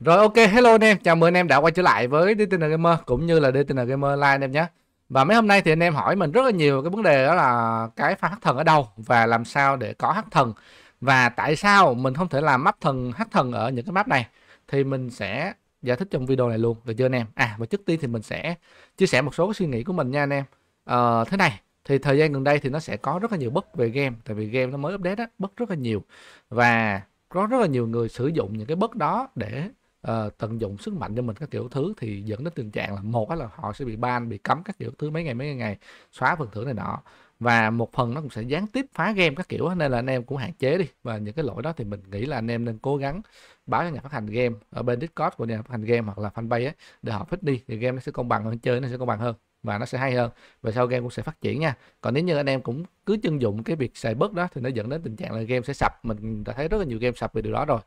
Rồi ok, hello anh em, chào mừng anh em đã quay trở lại với DTN Gamer cũng như là DTN Gamer Live anh em nhé. Và mấy hôm nay thì anh em hỏi mình rất là nhiều cái vấn đề đó là cái pha hắc thần ở đâu và làm sao để có hắc thần và tại sao mình không thể làm map thần hắc thần ở những cái map này thì mình sẽ giải thích trong video này luôn được chưa anh em. À và trước tiên thì mình sẽ chia sẻ một số cái suy nghĩ của mình nha anh em. à, thế này thì thời gian gần đây thì nó sẽ có rất là nhiều bất về game tại vì game nó mới update á, bất rất là nhiều và có rất là nhiều người sử dụng những cái bất đó để uh, tận dụng sức mạnh cho mình các kiểu thứ thì dẫn đến tình trạng là một là họ sẽ bị ban bị cấm các kiểu thứ mấy ngày mấy ngày, ngày xóa phần thưởng này nọ và một phần nó cũng sẽ gián tiếp phá game các kiểu nên là anh em cũng hạn chế đi và những cái lỗi đó thì mình nghĩ là anh em nên cố gắng báo cho nhà phát hành game ở bên discord của nhà phát hành game hoặc là fanpage ấy, để họ fix đi thì game nó sẽ công bằng hơn chơi nó sẽ công bằng hơn và nó sẽ hay hơn về sau game cũng sẽ phát triển nha còn nếu như anh em cũng cứ chân dụng cái việc xài bớt đó thì nó dẫn đến tình trạng là game sẽ sập mình đã thấy rất là nhiều game sập vì điều đó rồi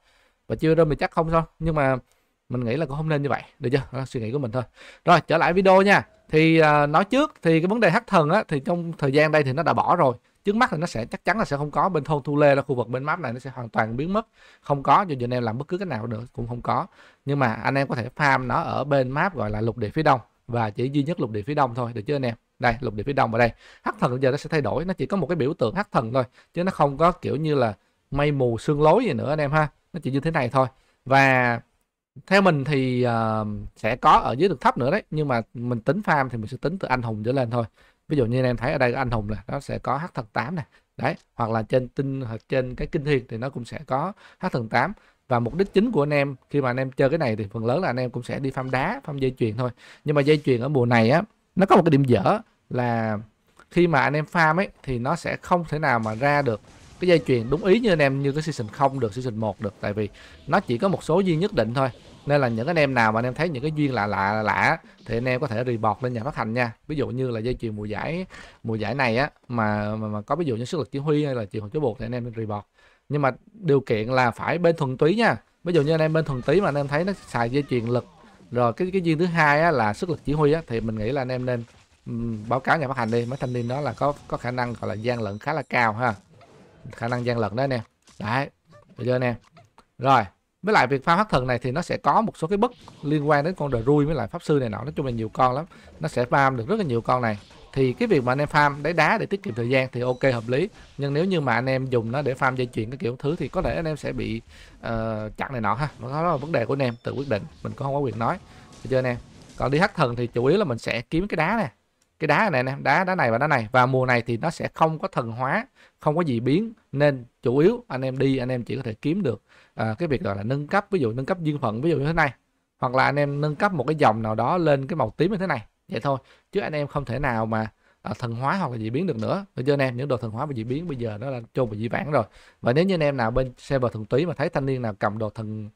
và chưa rơm mình chắc không sao nhưng mà mình nghĩ là cũng không nên như vậy được chưa đó, suy nghĩ của mình thôi rồi trở lại video nha thì à, nói trước thì cái vấn đề hắc thần á thì trong thời gian đây thì nó đã bỏ rồi trước mắt thì nó sẽ chắc chắn là sẽ không có bên thôn thu lê là khu vực bên map này nó sẽ hoàn toàn biến mất không có dù anh em làm bất cứ cái nào được cũng không có nhưng mà anh em có thể farm nó ở bên map gọi là lục địa phía đông và chỉ duy nhất lục địa phía đông thôi được chưa anh em đây lục địa phía đông ở đây hắc thần bây giờ nó sẽ thay đổi nó chỉ có một cái biểu tượng hắc thần thôi chứ nó không có kiểu như là mây mù sương lối gì nữa anh em ha nó chỉ như thế này thôi và theo mình thì uh, sẽ có ở dưới được thấp nữa đấy nhưng mà mình tính farm thì mình sẽ tính từ anh hùng trở lên thôi ví dụ như em thấy ở đây có anh hùng là nó sẽ có h thần 8 này đấy hoặc là trên tinh hoặc trên cái kinh thiên thì nó cũng sẽ có h thần 8 và mục đích chính của anh em khi mà anh em chơi cái này thì phần lớn là anh em cũng sẽ đi farm đá farm dây chuyền thôi nhưng mà dây chuyền ở mùa này á nó có một cái điểm dở là khi mà anh em farm ấy thì nó sẽ không thể nào mà ra được cái dây chuyền đúng ý như anh em như cái season không được season 1 được tại vì nó chỉ có một số duyên nhất định thôi nên là những anh em nào mà anh em thấy những cái duyên lạ lạ lạ thì anh em có thể report lên nhà phát hành nha ví dụ như là dây chuyền mùa giải mùa giải này á mà, mà mà có ví dụ như sức lực chỉ huy hay là chịu hồi buộc thì anh em nên report nhưng mà điều kiện là phải bên thuần túy nha ví dụ như anh em bên thuần túy mà anh em thấy nó xài dây chuyền lực rồi cái cái duyên thứ hai á, là sức lực chỉ huy á, thì mình nghĩ là anh em nên um, báo cáo nhà phát hành đi mấy thanh niên đó là có có khả năng gọi là gian lận khá là cao ha khả năng gian lận đó anh em đấy được chưa anh em rồi với lại việc pha hắc thần này thì nó sẽ có một số cái bất liên quan đến con đờ rui với lại pháp sư này nọ nói chung là nhiều con lắm nó sẽ farm được rất là nhiều con này thì cái việc mà anh em farm đáy đá để tiết kiệm thời gian thì ok hợp lý nhưng nếu như mà anh em dùng nó để farm dây chuyển cái kiểu thứ thì có thể anh em sẽ bị uh, chặn này nọ ha đó là vấn đề của anh em tự quyết định mình cũng không có quyền nói được chưa anh em còn đi hắc thần thì chủ yếu là mình sẽ kiếm cái đá này cái đá này nè đá đá này và đá này và mùa này thì nó sẽ không có thần hóa không có gì biến nên chủ yếu anh em đi anh em chỉ có thể kiếm được à, cái việc gọi là nâng cấp ví dụ nâng cấp duyên phận ví dụ như thế này hoặc là anh em nâng cấp một cái dòng nào đó lên cái màu tím như thế này vậy thôi chứ anh em không thể nào mà à, thần hóa hoặc là gì biến được nữa được chưa anh em những đồ thần hóa và dị biến bây giờ nó là chôn và dị vãng rồi và nếu như anh em nào bên server thần túy mà thấy thanh niên nào cầm đồ thần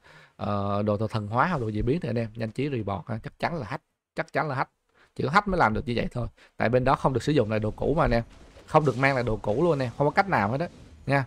uh, đồ, thần hóa hoặc đồ dị biến thì anh em nhanh trí report ha. chắc chắn là hack chắc chắn là hack chỉ có hack mới làm được như vậy thôi tại bên đó không được sử dụng lại đồ cũ mà nè, không được mang lại đồ cũ luôn nè, không có cách nào hết đó nha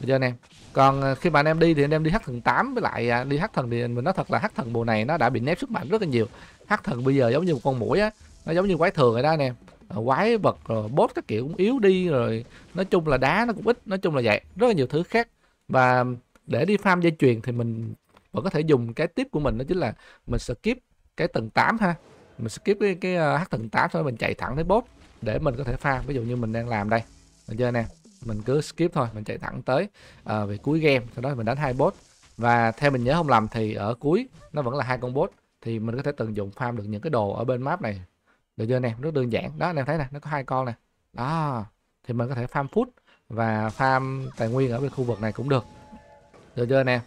được chưa anh em còn ờ, khi mà anh em đi thì anh em đi hack thần 8 với lại à, đi hack thần thì mình nói thật là hack thần bộ này nó đã bị nép sức mạnh rất là nhiều hack thần bây giờ giống như một con mũi á nó giống như quái thường rồi đó anh em ờ, quái vật rồi ờ, bốt các kiểu cũng yếu đi rồi nói chung là đá nó cũng ít nói chung là vậy rất là nhiều thứ khác và để đi farm dây chuyền thì mình vẫn có thể dùng cái tiếp của mình đó chính là mình skip cái tầng 8 ha mình skip cái cái ờ, h thần tám thôi mình chạy thẳng tới bot để mình có thể farm ví dụ như mình đang làm đây được chưa nè mình cứ skip thôi mình chạy thẳng tới à, về cuối game sau đó mình đánh hai bot và theo mình nhớ không lầm thì ở cuối nó vẫn là hai con bot thì mình có thể tận dụng farm được những cái đồ ở bên map này được chưa nè rất đơn giản đó anh em thấy nè nó có hai con nè đó thì mình có thể farm food và farm tài nguyên ở bên khu vực này cũng được được chưa nè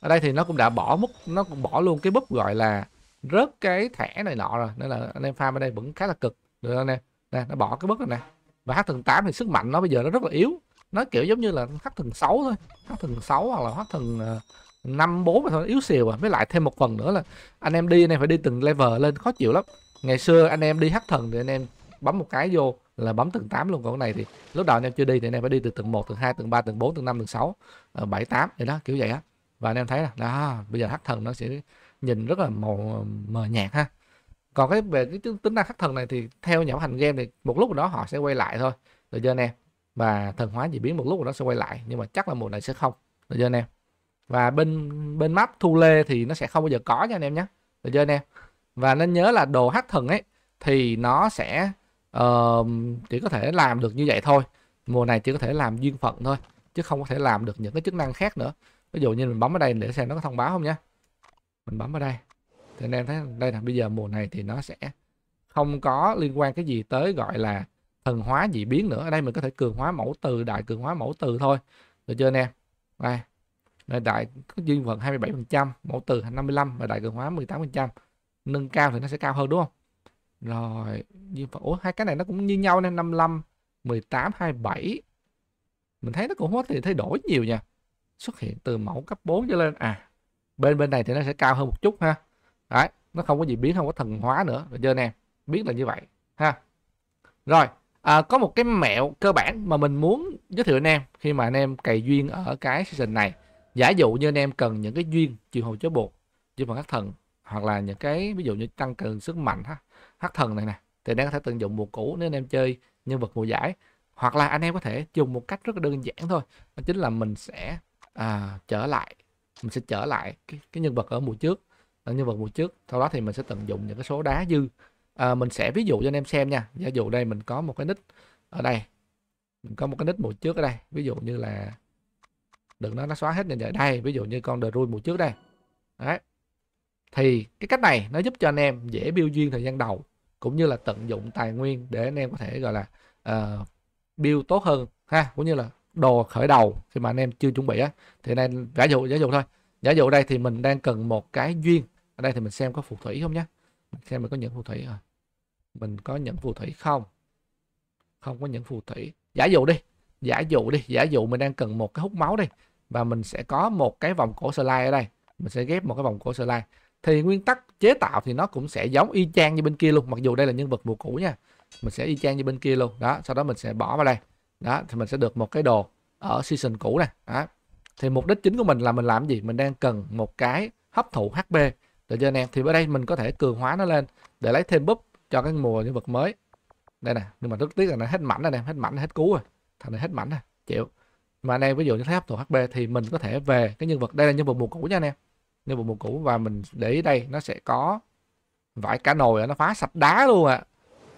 ở đây thì nó cũng đã bỏ mất nó cũng bỏ luôn cái búp gọi là rớt cái thẻ này nọ rồi nên là anh em farm ở đây vẫn khá là cực được anh em nè nó bỏ cái bước này nè và hát thần 8 thì sức mạnh nó bây giờ nó rất là yếu nó kiểu giống như là hát thần 6 thôi hát thần 6 hoặc là hát thần ờ, năm bốn thôi yếu xìu à với lại thêm một phần nữa là anh em đi anh em phải đi từng level lên khó chịu lắm ngày xưa anh em đi hát thần thì anh em bấm một cái vô là bấm tầng 8 luôn còn cái này thì lúc đầu anh em chưa đi thì anh em phải đi từ tầng 1, tầng 2, tầng 3, tầng 4, tầng 5, tầng 6, 7, 8 vậy đó kiểu vậy á và anh em thấy là đó bây giờ hát thần nó sẽ nhìn rất là màu ờ, mờ nhạt ha còn cái về cái tính năng khắc thần này thì theo nhà phát hành game thì một lúc đó họ sẽ quay lại thôi được chưa anh em và thần hóa gì biến một lúc rồi nó sẽ quay lại nhưng mà chắc là mùa này sẽ không được chưa anh em và bên bên map thu lê thì nó sẽ không bao giờ có nha anh em nhé được chưa anh em và nên nhớ là đồ hát thần ấy thì nó sẽ uh, chỉ có thể làm được như vậy thôi mùa này chỉ có thể làm duyên phận thôi chứ không có thể làm được những cái chức năng khác nữa ví dụ như mình bấm ở đây để xem nó có thông báo không nhé mình bấm ở đây thì anh em thấy đây là bây giờ mùa này thì nó sẽ không có liên quan cái gì tới gọi là thần hóa dị biến nữa ở đây mình có thể cường hóa mẫu từ đại cường hóa mẫu từ thôi được chưa anh em đây Nơi đại có duyên vận 27%, mẫu từ 55 và đại cường hóa 18%. Nâng cao thì nó sẽ cao hơn đúng không? Rồi, duyên phận, ủa hai cái này nó cũng như nhau nên 55, 18, 27. Mình thấy nó cũng không có thì thay đổi nhiều nha. Xuất hiện từ mẫu cấp 4 cho lên à bên bên này thì nó sẽ cao hơn một chút ha đấy nó không có gì biến không có thần hóa nữa được chưa nè, em biết là như vậy ha rồi à, có một cái mẹo cơ bản mà mình muốn giới thiệu anh em khi mà anh em cày duyên ở cái season này giả dụ như anh em cần những cái duyên triệu hồi chế buộc chứ bằng các thần hoặc là những cái ví dụ như tăng cường sức mạnh ha hắc thần này nè thì anh em có thể tận dụng mùa cũ nếu anh em chơi nhân vật mùa giải hoặc là anh em có thể dùng một cách rất là đơn giản thôi đó chính là mình sẽ à, trở lại mình sẽ trở lại cái, cái nhân vật ở mùa trước ở ờ, nhân vật mùa trước sau đó thì mình sẽ tận dụng những cái số đá dư à, mình sẽ ví dụ cho anh em xem nha giả dụ đây mình có một cái nick ở đây mình có một cái nick mùa trước ở đây ví dụ như là đừng nói nó xóa hết như vậy đây ví dụ như con The Rui mùa trước đây đấy thì cái cách này nó giúp cho anh em dễ biêu duyên thời gian đầu cũng như là tận dụng tài nguyên để anh em có thể gọi là uh, build tốt hơn ha cũng như là đồ khởi đầu khi mà anh em chưa chuẩn bị á thì nên giả dụ giả dụ thôi giả dụ đây thì mình đang cần một cái duyên ở đây thì mình xem có phù thủy không nhé xem mình có những phù thủy à mình có những phù thủy không không có những phù thủy giả dụ đi giả dụ đi giả dụ mình đang cần một cái hút máu đi và mình sẽ có một cái vòng cổ slide ở đây mình sẽ ghép một cái vòng cổ slide thì nguyên tắc chế tạo thì nó cũng sẽ giống y chang như bên kia luôn mặc dù đây là nhân vật mùa cũ nha mình sẽ y chang như bên kia luôn đó sau đó mình sẽ bỏ vào đây đó thì mình sẽ được một cái đồ ở season cũ này đó. thì mục đích chính của mình là mình làm gì mình đang cần một cái hấp thụ HP để cho nè thì ở đây mình có thể cường hóa nó lên để lấy thêm búp cho cái mùa nhân vật mới đây nè nhưng mà rất tiếc là nó hết mảnh anh em hết mảnh hết cú rồi thằng này hết mảnh này chịu mà anh em ví dụ như thế hấp thụ HP thì mình có thể về cái nhân vật đây là nhân vật mùa cũ nha anh em nhân vật mùa cũ và mình để ý đây nó sẽ có vải cá nồi nó phá sạch đá luôn ạ à.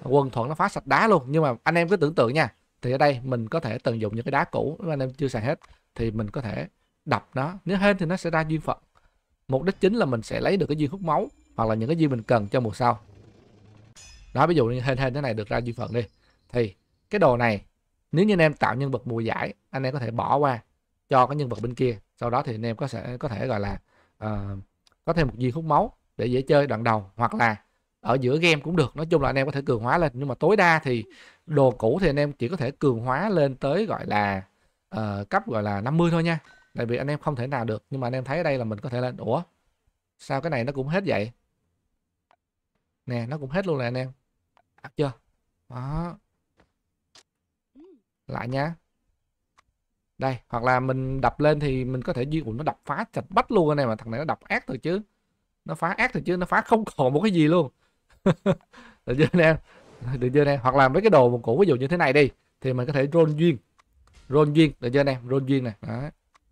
quân thuận nó phá sạch đá luôn nhưng mà anh em cứ tưởng tượng nha thì ở đây mình có thể tận dụng những cái đá cũ mà anh em chưa xài hết thì mình có thể đập nó nếu hên thì nó sẽ ra duyên phận mục đích chính là mình sẽ lấy được cái duyên hút máu hoặc là những cái duyên mình cần cho mùa sau đó ví dụ như hên hên thế này được ra duyên phận đi thì cái đồ này nếu như anh em tạo nhân vật mùa giải anh em có thể bỏ qua cho cái nhân vật bên kia sau đó thì anh em có sẽ có thể gọi là uh, có thêm một duyên hút máu để dễ chơi đoạn đầu hoặc là ở giữa game cũng được nói chung là anh em có thể cường hóa lên nhưng mà tối đa thì đồ cũ thì anh em chỉ có thể cường hóa lên tới gọi là uh, cấp gọi là 50 thôi nha tại vì anh em không thể nào được nhưng mà anh em thấy ở đây là mình có thể lên ủa sao cái này nó cũng hết vậy nè nó cũng hết luôn nè anh em đặt chưa đó lại nha đây hoặc là mình đập lên thì mình có thể duy nó đập phá chạch bách luôn anh em mà thằng này nó đập ác thôi chứ nó phá ác thôi chứ nó phá không còn một cái gì luôn được chưa anh em được chưa nè hoặc là mấy cái đồ một cũ ví dụ như thế này đi thì mình có thể roll duyên roll duyên được chưa anh em roll duyên này đó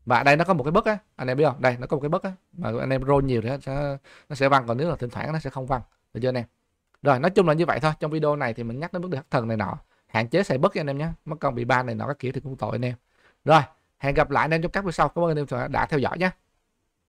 và đây nó có một cái bất á anh em biết không đây nó có một cái bất á mà anh em roll nhiều thì nó sẽ, nó sẽ văng còn nếu là thỉnh thoảng nó sẽ không văng được chưa anh em rồi nói chung là như vậy thôi trong video này thì mình nhắc đến vấn đề hắc thần này nọ hạn chế xài bất anh em nhé mất công bị ban này nọ các kiểu thì cũng tội anh em rồi hẹn gặp lại anh em trong các video sau cảm ơn anh em đã theo dõi nhé